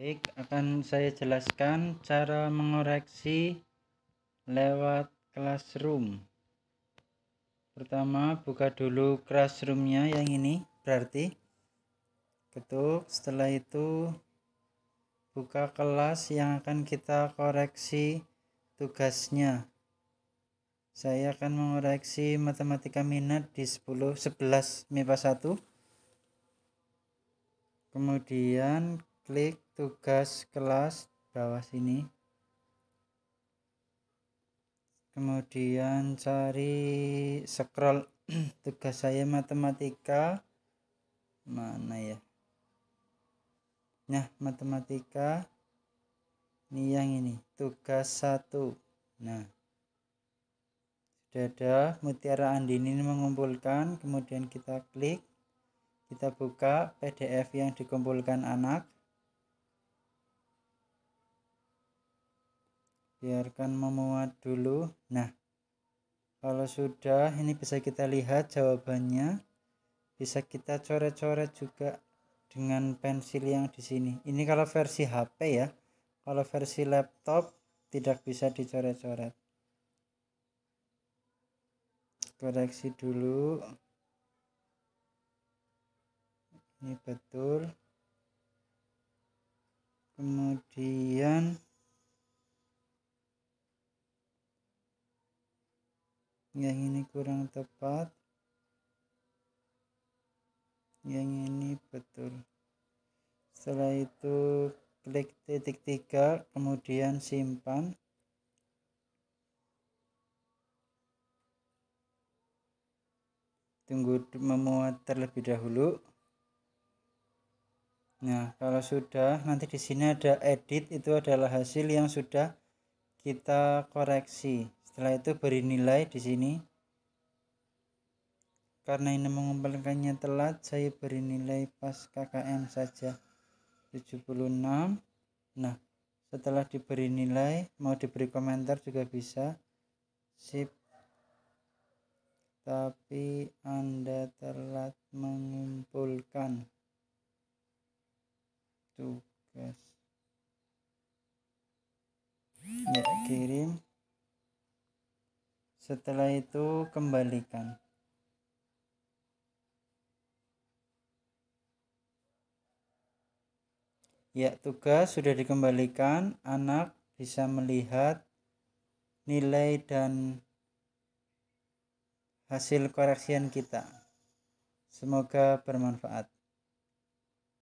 Baik, akan saya jelaskan cara mengoreksi lewat Classroom. Pertama, buka dulu classroomnya yang ini, berarti ketuk, setelah itu buka kelas yang akan kita koreksi tugasnya. Saya akan mengoreksi matematika minat di 10 11 MIPA 1. Kemudian klik tugas kelas bawah sini kemudian cari scroll tugas saya matematika mana ya nah matematika ini yang ini tugas satu nah sudah ada mutiara andini mengumpulkan kemudian kita klik kita buka pdf yang dikumpulkan anak biarkan memuat dulu nah kalau sudah ini bisa kita lihat jawabannya bisa kita coret-coret juga dengan pensil yang di sini ini kalau versi HP ya kalau versi laptop tidak bisa dicoret-coret koreksi dulu ini betul kemudian yang ini kurang tepat yang ini betul setelah itu klik titik tiga kemudian simpan tunggu memuat terlebih dahulu nah kalau sudah nanti di sini ada edit itu adalah hasil yang sudah kita koreksi setelah itu beri nilai di sini karena ini mengumpulkannya telat saya beri nilai pas KKM saja 76 nah setelah diberi nilai mau diberi komentar juga bisa sip tapi anda telat Setelah itu kembalikan. Ya, tugas sudah dikembalikan. Anak bisa melihat nilai dan hasil koreksian kita. Semoga bermanfaat.